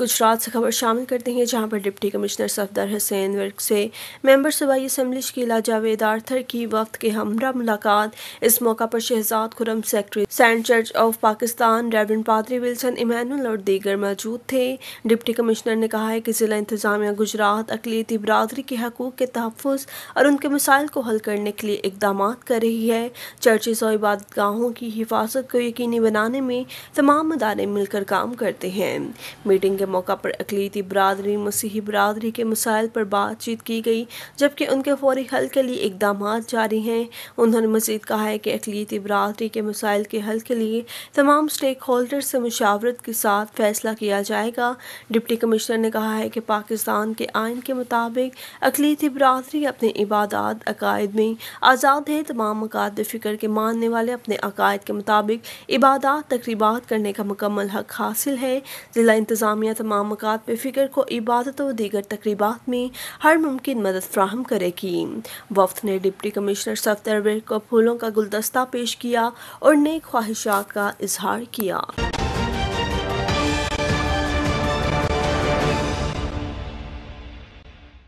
गुजरात से खबर शामिल करते हैं जहां पर डिप्टी कमिश्नर सफदर हसैन वर्क से मेंबर सूबाई असम्बली शकीला जावेद आर्थर की वक्त के हमरा मुलाकात इस मौका पर Shahzad Khurram secretary Saint Church of Pakistan Reverend पादरी विल्सन इमानुल और दीगर मौजूद थे डिप्टी कमिश्नर ने कहा है कि ज़िला इंतजामिया गुजरात अकलीती बरदरी के हकूक़ के तहफ़ और उनके मसाइल को हल करने के लिए इकदाम कर रही है चर्चेज़ और इबादत गाहों की हिफाजत को यकीनी बनाने में तमाम अदारे मिलकर काम करते हैं मीटिंग के मौका पर अकलीती बरदरी मसीही बरदरी के मसाइल पर बातचीत की गई जबकि उनके फौरी हल के लिए इकदाम जारी हैं उन्होंने मजीद कहा है कि अकलीती बरदरी के मसाइल के हल के लिए तमाम स्टेक होल्डर से मुशावरत के साथ फैसला किया जाएगा डिप्टी कमिश्नर ने कहा है कि पाकिस्तान के आइन के मुताबिक अकलीती बरदरी अपने इबादत अकायद में आज़ाद है तमाम मकाद फ़िक्र के मानने वाले अपने अकायद के मुताबिक इबादत तकरीबा करने का मुकम्मल हक हासिल है ज़िला इंतज़ामिया तमाम मकाम में फ़िक्र को इबादत और दीगर तकरीबा में हर मुमकिन मदद फ्राहम करेगी वफ्त ने डिप्टी कमिश्नर सफ्तर को फूलों का गुलदस्ता पेश किया और नई ख्वाहिशात का इजहार किया